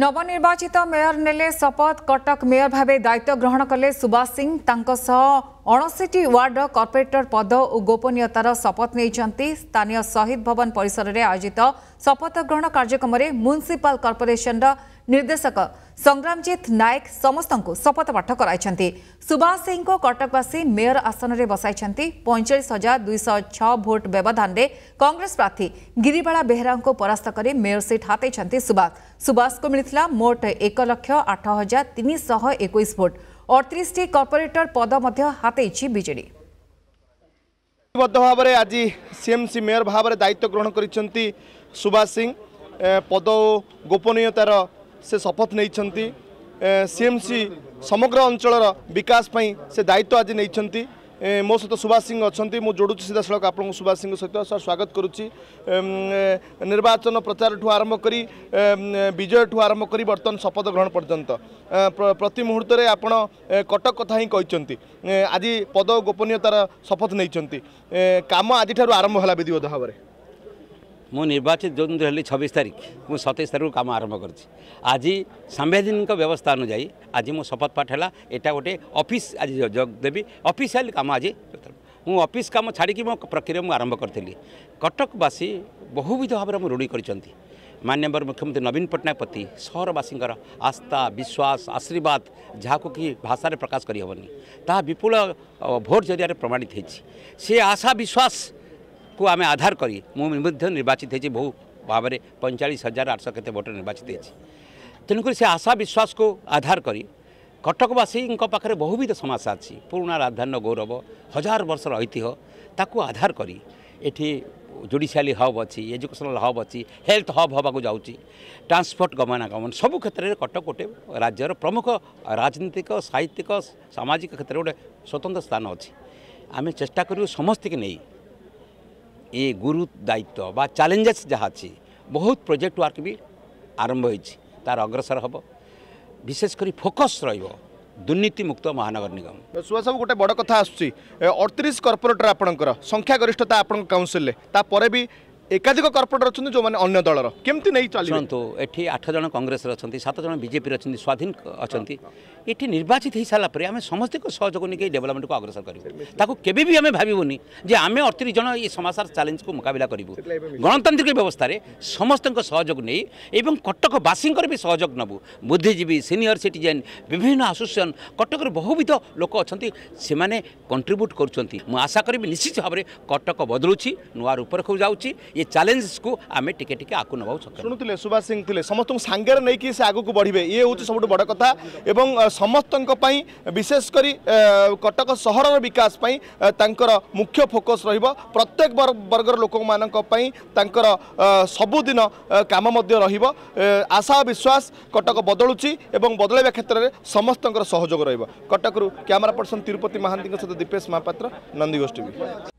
ନବନିର୍ବାଚିତ ମେୟର ନେଲେ ଶପଥ କଟକ ମେୟର ଭାବେ ଦାୟିତ୍ୱ ଗ୍ରହଣ କଲେ ସୁବାସ ସିଂ ତାଙ୍କ ସହ ଅଣଶୀଟି ୱାର୍ଡର କର୍ପୋରେଟର ପଦ ଓ ଗୋପନୀୟତାର ଶପଥ ନେଇଛନ୍ତି ସ୍ଥାନୀୟ ଶହୀଦ ଭବନ ପରିସରରେ ଆୟୋଜିତ ଶପଥ ଗ୍ରହଣ କାର୍ଯ୍ୟକ୍ରମରେ ମ୍ୟୁନିସିପାଲ କର୍ପୋରେସନର निर्देशक संग्रामजित नायक समस्त शपथपाठ कर सुभाष सिंह को कटकवासी मेयर आसन में बसाई पैंचाश हजार दुईश छोट व्यवधान में कंग्रेस प्रार्थी गिरीवाला बेहरा को परास्त कर मेयर सीट हाथ सुभाष सुभाष को मिलता मोट एक लक्ष आठ हजार तीन शह एक भोट अड़तीस कर्पोरेटर पद हाथ विजे भाव में आज सीएमसी मेयर भाव दायित्व ग्रहण कर सुभाष सिंह पद गोपनीयतार ସେ ଶପଥ ନେଇଛନ୍ତି ସିଏମ୍ସି ସମଗ୍ର ଅଞ୍ଚଳର ବିକାଶ ପାଇଁ ସେ ଦାୟିତ୍ୱ ଆଜି ନେଇଛନ୍ତି ମୋ ସହିତ ସୁଭାଷ ସିଂ ଅଛନ୍ତି ମୁଁ ଯୋଡ଼ୁଛି ସିଧାସଳଖ ଆପଣଙ୍କୁ ସୁଭାଷ ସିଂଙ୍କ ସହିତ ସାର୍ ସ୍ୱାଗତ କରୁଛି ନିର୍ବାଚନ ପ୍ରଚାରଠୁ ଆରମ୍ଭ କରି ବିଜୟଠୁ ଆରମ୍ଭ କରି ବର୍ତ୍ତମାନ ଶପଥ ଗ୍ରହଣ ପର୍ଯ୍ୟନ୍ତ ପ୍ରତି ମୁହୂର୍ତ୍ତରେ ଆପଣ କଟକ କଥା ହିଁ କହିଛନ୍ତି ଆଜି ପଦ ଗୋପନୀୟତାର ଶପଥ ନେଇଛନ୍ତି କାମ ଆଜିଠାରୁ ଆରମ୍ଭ ହେଲା ବିଧିବଦ୍ଧ ଭାବରେ ମୁଁ ନିର୍ବାଚିତ ଯୋଜନା ହେଲି ଛବିଶ ତାରିଖ ମୁଁ ସତେଇଶ ତାରିଖରୁ କାମ ଆରମ୍ଭ କରିଛି ଆଜି ସାମ୍ବିଧାନିକ ବ୍ୟବସ୍ଥା ଅନୁଯାୟୀ ଆଜି ମୁଁ ଶପଥ ପାଠ ହେଲା ଏଇଟା ଗୋଟେ ଅଫିସ୍ ଆଜି ଦେବି ଅଫିସିଆଲି କାମ ଆଜି ମୁଁ ଅଫିସ୍ କାମ ଛାଡ଼ିକି ମୋ ପ୍ରକ୍ରିୟା ମୁଁ ଆରମ୍ଭ କରିଥିଲି କଟକବାସୀ ବହୁବିଧ ଭାବରେ ମୁଁ ଋଣୀ କରିଛନ୍ତି ମାନ୍ୟବର ମୁଖ୍ୟମନ୍ତ୍ରୀ ନବୀନ ପଟ୍ଟନାୟକ ପ୍ରତି ସହରବାସୀଙ୍କର ଆସ୍ଥା ବିଶ୍ୱାସ ଆଶୀର୍ବାଦ ଯାହାକୁ କି ଭାଷାରେ ପ୍ରକାଶ କରିହେବନି ତାହା ବିପୁଳ ଭୋଟ୍ ଜରିଆରେ ପ୍ରମାଣିତ ହୋଇଛି ସେ ଆଶା ବିଶ୍ୱାସ ତାକୁ ଆମେ ଆଧାର କରି ମୁଁ ମଧ୍ୟ ନିର୍ବାଚିତ ହେଇଛି ବହୁ ଭାବରେ ପଇଁଚାଳିଶ ହଜାର ଆଠଶହ କେତେ ଭୋଟରେ ନିର୍ବାଚିତ ହେଇଛି ତେଣୁକରି ସେ ଆଶା ବିଶ୍ୱାସକୁ ଆଧାର କରି କଟକବାସୀଙ୍କ ପାଖରେ ବହୁବିଧ ସମସ୍ୟା ଅଛି ପୁରୁଣା ରାଜଧାନୀର ଗୌରବ ହଜାର ବର୍ଷର ଐତିହ୍ୟ ତାକୁ ଆଧାର କରି ଏଠି ଜୁଡ଼ିସିଆଲି ହବ୍ ଅଛି ଏଜୁକେସନାଲ୍ ହବ୍ ଅଛି ହେଲ୍ଥ ହବ୍ ହେବାକୁ ଯାଉଛି ଟ୍ରାନ୍ସପୋର୍ଟ ଗମନାଗମନ ସବୁ କ୍ଷେତ୍ରରେ କଟକ ଗୋଟେ ରାଜ୍ୟର ପ୍ରମୁଖ ରାଜନୈତିକ ସାହିତ୍ୟିକ ସାମାଜିକ କ୍ଷେତ୍ରରେ ଗୋଟେ ସ୍ୱତନ୍ତ୍ର ସ୍ଥାନ ଅଛି ଆମେ ଚେଷ୍ଟା କରିବୁ ସମସ୍ତଙ୍କୁ ନେଇ ଏ ଗୁରୁ ଦାୟିତ୍ୱ ବା ଚ୍ୟାଲେଞ୍ଜେସ୍ ଯାହା ଅଛି ବହୁତ ପ୍ରୋଜେକ୍ଟ ୱାର୍କ ବି ଆରମ୍ଭ ହୋଇଛି ତାର ଅଗ୍ରସର ହେବ ବିଶେଷ କରି ଫୋକସ୍ ରହିବ ଦୁର୍ନୀତିମୁକ୍ତ ମହାନଗର ନିଗମ ସବୁ ଗୋଟେ ବଡ଼ କଥା ଆସୁଛି ଅଠତିରିଶ କର୍ପୋରେଟର୍ ଆପଣଙ୍କର ସଂଖ୍ୟାଗରିଷ୍ଠତା ଆପଣଙ୍କ କାଉନସିଲରେ ତାପରେ ବି ଏକାଧିକ କର୍ପୋରେଟର ଅଛନ୍ତି ଯେଉଁମାନେ ଅନ୍ୟ ଦଳର କେମିତି ନେଇ ଚାଲନ୍ତୁ ଏଠି ଆଠ ଜଣ କଂଗ୍ରେସର ଅଛନ୍ତି ସାତ ଜଣ ବିଜେପିର ଅଛନ୍ତି ସ୍ୱାଧୀନ ଅଛନ୍ତି ଏଠି ନିର୍ବାଚିତ ହୋଇସାରିଲା ପରେ ଆମେ ସମସ୍ତଙ୍କ ସହଯୋଗ ନେଇକି ଡେଭଲପମେଣ୍ଟକୁ ଅଗ୍ରସର କରିବୁ ତାକୁ କେବେ ବି ଆମେ ଭାବିବୁନି ଯେ ଆମେ ଅଠତିରିଶ ଜଣ ଏ ସମାସାର ଚ୍ୟାଲେଞ୍ଜକୁ ମୁକାବିଲା କରିବୁ ଗଣତାନ୍ତ୍ରିକ ବ୍ୟବସ୍ଥାରେ ସମସ୍ତଙ୍କ ସହଯୋଗ ନେଇ ଏବଂ କଟକବାସୀଙ୍କର ବି ସହଯୋଗ ନେବୁ ବୁଦ୍ଧିଜୀବୀ ସିନିୟର ସିଟିଜେନ୍ ବିଭିନ୍ନ ଆସୋସିଏସନ୍ କଟକର ବହୁବିଧ ଲୋକ ଅଛନ୍ତି ସେମାନେ କଣ୍ଟ୍ରିବ୍ୟୁଟ୍ କରୁଛନ୍ତି ମୁଁ ଆଶା କରିବି ନିଶ୍ଚିତ ଭାବରେ କଟକ ବଦଳୁଛି ନୂଆ ରୂପରେଖକୁ ଯାଉଛି ଏ ଏ ଚ୍ୟାଲେଞ୍ଜକୁ ଆମେ ଟିକେ ଟିକେ ଆଗକୁ ନେବାକୁ ସକ୍ଷମ ଶୁଣୁଥିଲେ ସୁଭାଷ ସିଂ ଥିଲେ ସମସ୍ତଙ୍କୁ ସାଙ୍ଗରେ ନେଇକି ସେ ଆଗକୁ ବଢ଼ିବେ ଇଏ ହେଉଛି ସବୁଠୁ ବଡ଼ କଥା ଏବଂ ସମସ୍ତଙ୍କ ପାଇଁ ବିଶେଷ କରି କଟକ ସହରର ବିକାଶ ପାଇଁ ତାଙ୍କର ମୁଖ୍ୟ ଫୋକସ୍ ରହିବ ପ୍ରତ୍ୟେକ ବର୍ଗର ଲୋକମାନଙ୍କ ପାଇଁ ତାଙ୍କର ସବୁଦିନ କାମ ମଧ୍ୟ ରହିବ ଆଶା ବିଶ୍ୱାସ କଟକ ବଦଳୁଛି ଏବଂ ବଦଳାଇବା କ୍ଷେତ୍ରରେ ସମସ୍ତଙ୍କର ସହଯୋଗ ରହିବ କଟକରୁ କ୍ୟାମେରା ପର୍ସନ୍ ତିରୁପତି ମହାନ୍ତିଙ୍କ ସହିତ ଦୀପେଶ ମହାପାତ୍ର ନନ୍ଦୀ ଗୋଷ୍ଠୀ